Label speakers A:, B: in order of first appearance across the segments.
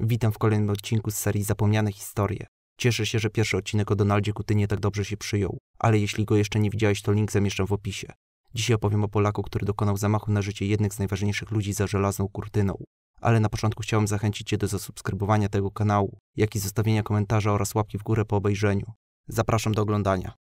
A: Witam w kolejnym odcinku z serii Zapomniane Historie. Cieszę się, że pierwszy odcinek o Donaldzie Kutynie tak dobrze się przyjął, ale jeśli go jeszcze nie widziałeś, to link zamieszczam w opisie. Dzisiaj opowiem o Polaku, który dokonał zamachu na życie jednych z najważniejszych ludzi za żelazną kurtyną. Ale na początku chciałem zachęcić Cię do zasubskrybowania tego kanału, jak i zostawienia komentarza oraz łapki w górę po obejrzeniu. Zapraszam do oglądania.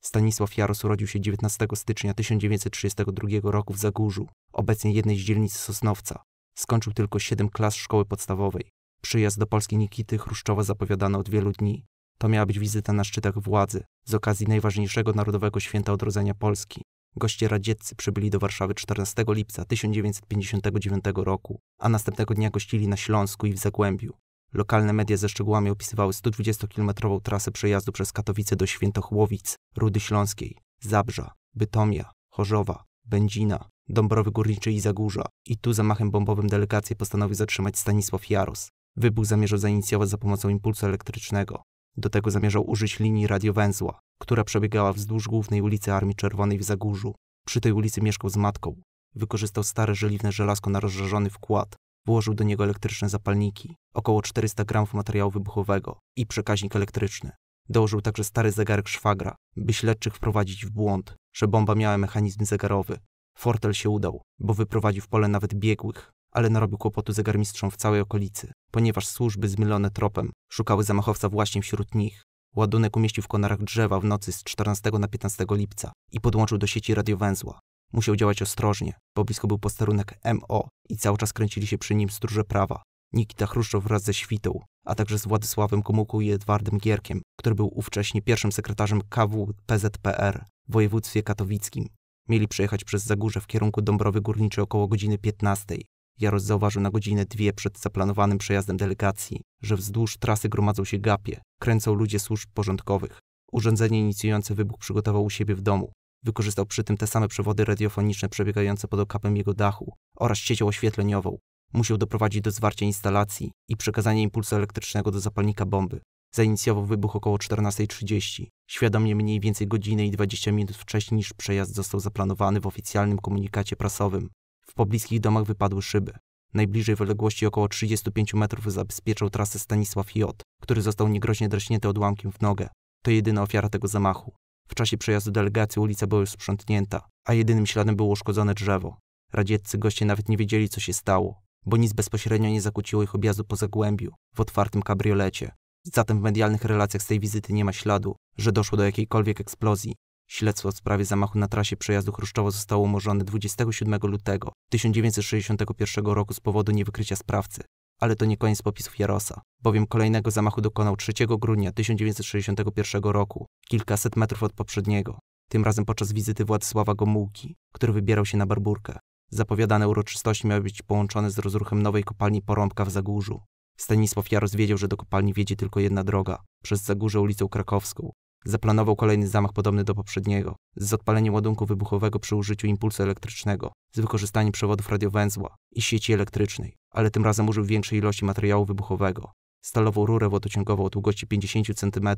A: Stanisław Jaros urodził się 19 stycznia 1932 roku w Zagórzu, obecnie jednej z dzielnic Sosnowca. Skończył tylko siedem klas szkoły podstawowej. Przyjazd do Polski Nikity Chruszczowa zapowiadano od wielu dni. To miała być wizyta na szczytach władzy z okazji najważniejszego Narodowego Święta Odrodzenia Polski. Goście radzieccy przybyli do Warszawy 14 lipca 1959 roku, a następnego dnia gościli na Śląsku i w Zagłębiu. Lokalne media ze szczegółami opisywały 120-kilometrową trasę przejazdu przez Katowice do Świętochłowic, Rudy Śląskiej, Zabrza, Bytomia, Chorzowa, Będzina, Dąbrowy Górniczy i Zagórza i tu zamachem bombowym delegację postanowił zatrzymać Stanisław Jaros. Wybuch zamierzał zainicjować za pomocą impulsu elektrycznego. Do tego zamierzał użyć linii radiowęzła, która przebiegała wzdłuż głównej ulicy Armii Czerwonej w Zagórzu. Przy tej ulicy mieszkał z matką. Wykorzystał stare żeliwne żelazko na rozżarzony wkład. Włożył do niego elektryczne zapalniki, około 400 gramów materiału wybuchowego i przekaźnik elektryczny. Dołożył także stary zegarek szwagra, by śledczych wprowadzić w błąd, że bomba miała mechanizm zegarowy, Fortel się udał, bo wyprowadził w pole nawet biegłych, ale narobił kłopotu zegarmistrzom w całej okolicy, ponieważ służby zmylone tropem szukały zamachowca właśnie wśród nich. Ładunek umieścił w konarach drzewa w nocy z 14 na 15 lipca i podłączył do sieci radiowęzła. Musiał działać ostrożnie, bo blisko był posterunek MO i cały czas kręcili się przy nim stróże prawa. Nikita Chruszczow wraz ze świtą, a także z Władysławem Komułką i Edwardem Gierkiem, który był ówcześnie pierwszym sekretarzem KW PZPR w województwie katowickim, Mieli przejechać przez Zagórze w kierunku Dąbrowy Górniczej około godziny 15. Jarosz zauważył na godzinę dwie przed zaplanowanym przejazdem delegacji, że wzdłuż trasy gromadzą się gapie, kręcą ludzie służb porządkowych. Urządzenie inicjujące wybuch przygotował u siebie w domu. Wykorzystał przy tym te same przewody radiofoniczne przebiegające pod okapem jego dachu oraz siecią oświetleniową. Musiał doprowadzić do zwarcia instalacji i przekazania impulsu elektrycznego do zapalnika bomby. Zainicjował wybuch około 14.30, świadomie mniej więcej godzinę i 20 minut wcześniej niż przejazd został zaplanowany w oficjalnym komunikacie prasowym. W pobliskich domach wypadły szyby. Najbliżej w odległości około 35 metrów zabezpieczał trasę Stanisław J., który został niegroźnie draśnięty odłamkiem w nogę. To jedyna ofiara tego zamachu. W czasie przejazdu delegacji ulica była już sprzątnięta, a jedynym śladem było uszkodzone drzewo. Radzieccy goście nawet nie wiedzieli, co się stało, bo nic bezpośrednio nie zakłóciło ich objazdu po zagłębiu, w otwartym kabriolecie. Zatem w medialnych relacjach z tej wizyty nie ma śladu, że doszło do jakiejkolwiek eksplozji. Śledztwo w sprawie zamachu na trasie przejazdu Chruszczowo zostało umorzone 27 lutego 1961 roku z powodu niewykrycia sprawcy. Ale to nie koniec popisów Jarosa, bowiem kolejnego zamachu dokonał 3 grudnia 1961 roku, kilkaset metrów od poprzedniego, tym razem podczas wizyty Władysława Gomułki, który wybierał się na Barburkę. Zapowiadane uroczystości miały być połączone z rozruchem nowej kopalni Porąbka w Zagórzu. Stanisław Jaros wiedział, że do kopalni wiedzie tylko jedna droga, przez Zagórze ulicą Krakowską. Zaplanował kolejny zamach podobny do poprzedniego, z odpaleniem ładunku wybuchowego przy użyciu impulsu elektrycznego, z wykorzystaniem przewodów radiowęzła i sieci elektrycznej, ale tym razem użył większej ilości materiału wybuchowego. Stalową rurę wodociągową o długości 50 cm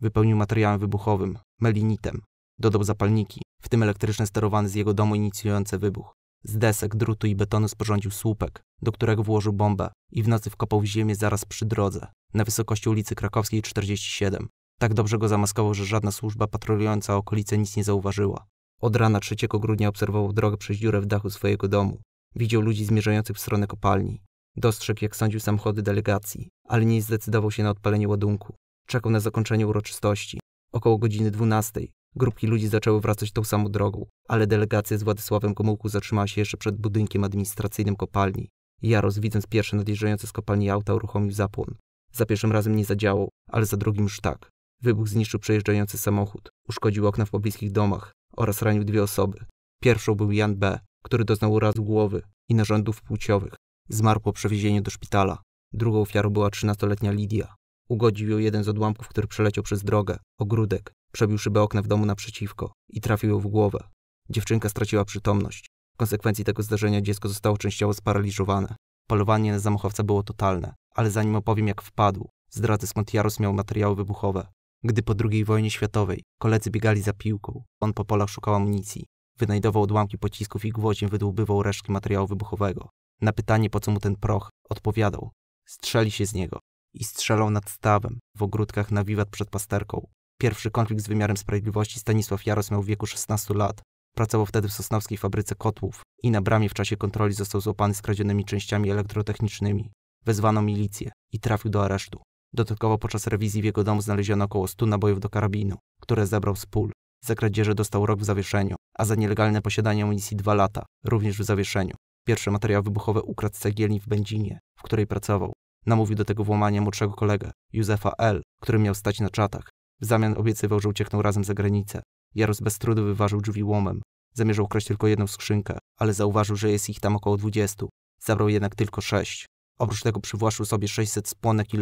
A: wypełnił materiałem wybuchowym, melinitem. Dodał zapalniki, w tym elektryczne sterowane z jego domu inicjujące wybuch. Z desek, drutu i betonu sporządził słupek, do którego włożył bombę i w nocy wkopał w ziemię zaraz przy drodze, na wysokości ulicy Krakowskiej 47. Tak dobrze go zamaskował, że żadna służba patrolująca okolice nic nie zauważyła. Od rana 3 grudnia obserwował drogę przez dziurę w dachu swojego domu. Widział ludzi zmierzających w stronę kopalni. Dostrzegł, jak sądził, samochody delegacji, ale nie zdecydował się na odpalenie ładunku. Czekał na zakończenie uroczystości. Około godziny 12 Grupki ludzi zaczęły wracać tą samą drogą, ale delegacja z Władysławem Gomułku zatrzymała się jeszcze przed budynkiem administracyjnym kopalni. Jaros, widząc pierwsze nadjeżdżające z kopalni auta, uruchomił zapłon. Za pierwszym razem nie zadziałał, ale za drugim już tak. Wybuch zniszczył przejeżdżający samochód, uszkodził okna w pobliskich domach oraz ranił dwie osoby. Pierwszą był Jan B., który doznał urazu głowy i narządów płciowych. Zmarł po przewiezieniu do szpitala. Drugą ofiarą była 13-letnia Lidia. Ugodził ją jeden z odłamków, który przeleciał przez drogę, ogródek, Przebił szybę okna w domu naprzeciwko i trafił ją w głowę. Dziewczynka straciła przytomność. W konsekwencji tego zdarzenia dziecko zostało częściowo sparaliżowane. Polowanie na zamachowca było totalne, ale zanim opowiem jak wpadł, zdradzę skąd Jaros miał materiały wybuchowe. Gdy po II wojnie światowej koledzy biegali za piłką, on po polach szukał amunicji. Wynajdował odłamki pocisków i gwoździem wydłubywał resztki materiału wybuchowego. Na pytanie po co mu ten proch, odpowiadał. Strzeli się z niego. I strzelał nad stawem, w ogródkach na wiwat przed pasterką. Pierwszy konflikt z wymiarem sprawiedliwości Stanisław Jaros miał w wieku 16 lat. Pracował wtedy w sosnowskiej fabryce kotłów i na bramie w czasie kontroli został złapany z kradzionymi częściami elektrotechnicznymi. Wezwano milicję i trafił do aresztu. Dodatkowo podczas rewizji w jego domu znaleziono około 100 nabojów do karabinu, które zebrał z pól. Za kradzieże dostał rok w zawieszeniu, a za nielegalne posiadanie amunicji dwa lata, również w zawieszeniu. Pierwsze materiały wybuchowe ukradł z cegielni w Będzinie, w której pracował. Namówił do tego włamania młodszego kolegę, Józefa L., który miał stać na czatach. W zamian obiecywał, że uciekną razem za granicę. Jaros bez trudu wyważył drzwi łomem. Zamierzał kraść tylko jedną skrzynkę, ale zauważył, że jest ich tam około dwudziestu. Zabrał jednak tylko sześć. Oprócz tego przywłaszczył sobie 600 spłonek i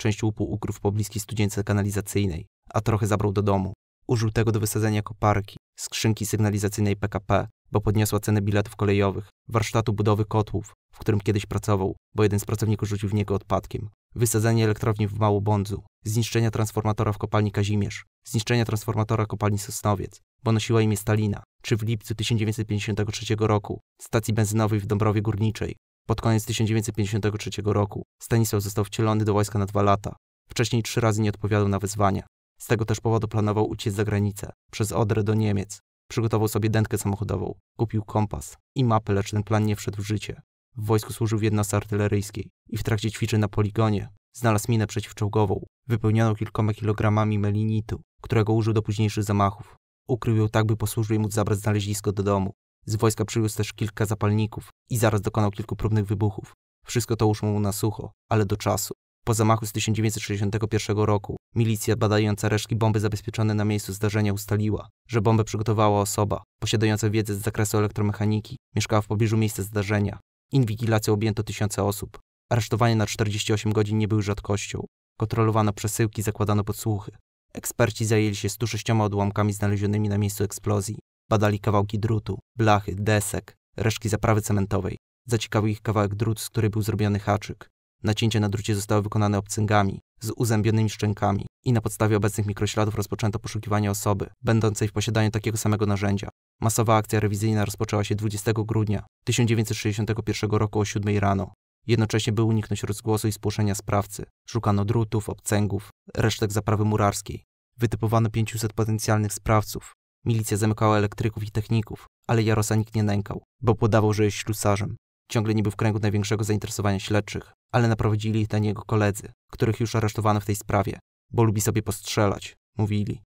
A: Część łupu ukrył w pobliskiej studzience kanalizacyjnej, a trochę zabrał do domu. Użył tego do wysadzenia koparki, skrzynki sygnalizacyjnej PKP, bo podniosła cenę biletów kolejowych, warsztatu budowy kotłów, w którym kiedyś pracował, bo jeden z pracowników rzucił w niego odpadkiem, wysadzenie elektrowni w Małobądzu, zniszczenia transformatora w kopalni Kazimierz, zniszczenia transformatora kopalni Sosnowiec, bo nosiła imię Stalina, czy w lipcu 1953 roku stacji benzynowej w Dąbrowie Górniczej. Pod koniec 1953 roku Stanisław został wcielony do wojska na dwa lata. Wcześniej trzy razy nie odpowiadał na wezwania. Z tego też powodu planował uciec za granicę, przez Odrę do Niemiec, Przygotował sobie dętkę samochodową, kupił kompas i mapę, lecz ten plan nie wszedł w życie. W wojsku służył w jednostce artyleryjskiej i w trakcie ćwiczeń na poligonie znalazł minę przeciwczołgową, wypełnioną kilkoma kilogramami melinitu, którego użył do późniejszych zamachów. Ukrył ją tak, by po służbie móc zabrać znalezisko do domu. Z wojska przywiózł też kilka zapalników i zaraz dokonał kilku próbnych wybuchów. Wszystko to uszło mu na sucho, ale do czasu. Po zamachu z 1961 roku Milicja badająca resztki bomby zabezpieczone na miejscu zdarzenia ustaliła, że bombę przygotowała osoba posiadająca wiedzę z zakresu elektromechaniki, mieszkała w pobliżu miejsca zdarzenia. Inwigilacją objęto tysiące osób. Aresztowanie na 48 godzin nie były rzadkością. Kontrolowano przesyłki, zakładano podsłuchy. Eksperci zajęli się 106 odłamkami znalezionymi na miejscu eksplozji. Badali kawałki drutu, blachy, desek, resztki zaprawy cementowej. Zaciekawił ich kawałek drutu, z której był zrobiony haczyk. Nacięcia na drucie zostały wykonane obcyngami z uzębionymi szczękami i na podstawie obecnych mikrośladów rozpoczęto poszukiwanie osoby będącej w posiadaniu takiego samego narzędzia. Masowa akcja rewizyjna rozpoczęła się 20 grudnia 1961 roku o 7 rano. Jednocześnie by uniknąć rozgłosu i spłoszenia sprawcy, szukano drutów, obcęgów, resztek zaprawy murarskiej. Wytypowano 500 potencjalnych sprawców. Milicja zamykała elektryków i techników, ale Jarosa nikt nie nękał, bo podawał, że jest ślusarzem. Ciągle nie był w kręgu największego zainteresowania śledczych ale naprowadzili na niego koledzy, których już aresztowano w tej sprawie, bo lubi sobie postrzelać, mówili.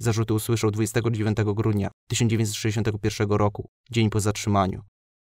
A: Zarzuty usłyszał 29 grudnia 1961 roku, dzień po zatrzymaniu.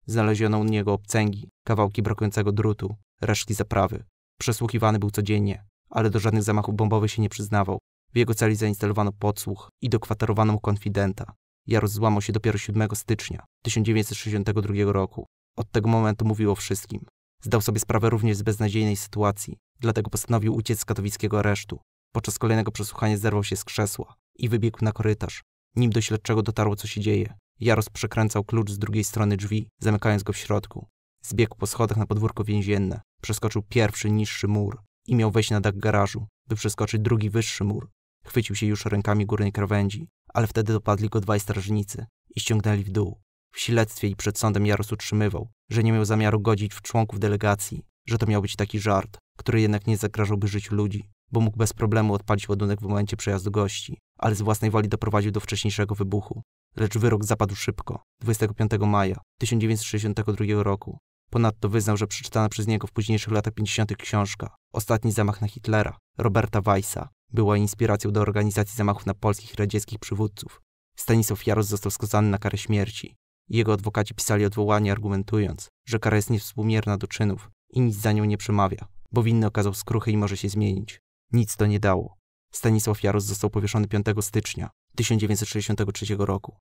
A: Znaleziono u niego obcęgi, kawałki brakującego drutu, resztki zaprawy. Przesłuchiwany był codziennie, ale do żadnych zamachów bombowych się nie przyznawał. W jego celi zainstalowano podsłuch i dokwaterowano mu konfidenta. Jaros złamał się dopiero 7 stycznia 1962 roku. Od tego momentu mówił o wszystkim. Zdał sobie sprawę również z beznadziejnej sytuacji, dlatego postanowił uciec z katowickiego aresztu. Podczas kolejnego przesłuchania zerwał się z krzesła i wybiegł na korytarz. Nim do śledczego dotarło, co się dzieje, Jaros przekręcał klucz z drugiej strony drzwi, zamykając go w środku. Zbiegł po schodach na podwórko więzienne, przeskoczył pierwszy niższy mur i miał wejść na dach garażu, by przeskoczyć drugi wyższy mur. Chwycił się już rękami górnej krawędzi, ale wtedy dopadli go dwaj strażnicy i ściągnęli w dół. W śledztwie i przed sądem Jaros utrzymywał, że nie miał zamiaru godzić w członków delegacji, że to miał być taki żart, który jednak nie zagrażałby życiu ludzi, bo mógł bez problemu odpalić ładunek w momencie przejazdu gości, ale z własnej woli doprowadził do wcześniejszego wybuchu. Lecz wyrok zapadł szybko, 25 maja 1962 roku. Ponadto wyznał, że przeczytana przez niego w późniejszych latach 50. książka Ostatni zamach na Hitlera Roberta Weissa była inspiracją do organizacji zamachów na polskich i radzieckich przywódców. Stanisław Jaros został skazany na karę śmierci. Jego adwokaci pisali odwołanie, argumentując, że kara jest niewspółmierna do czynów i nic za nią nie przemawia, bo winny okazał skruchy i może się zmienić. Nic to nie dało. Stanisław Jarosz został powieszony 5 stycznia 1963 roku.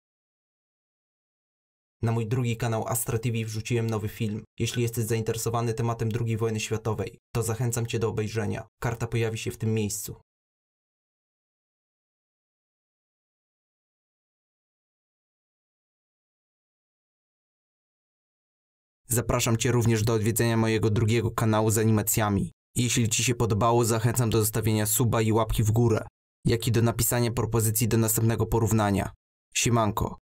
A: Na mój drugi kanał Astra TV wrzuciłem nowy film. Jeśli jesteś zainteresowany tematem II wojny światowej, to zachęcam Cię do obejrzenia. Karta pojawi się w tym miejscu. Zapraszam Cię również do odwiedzenia mojego drugiego kanału z animacjami. Jeśli Ci się podobało, zachęcam do zostawienia suba i łapki w górę, jak i do napisania propozycji do następnego porównania. Siemanko.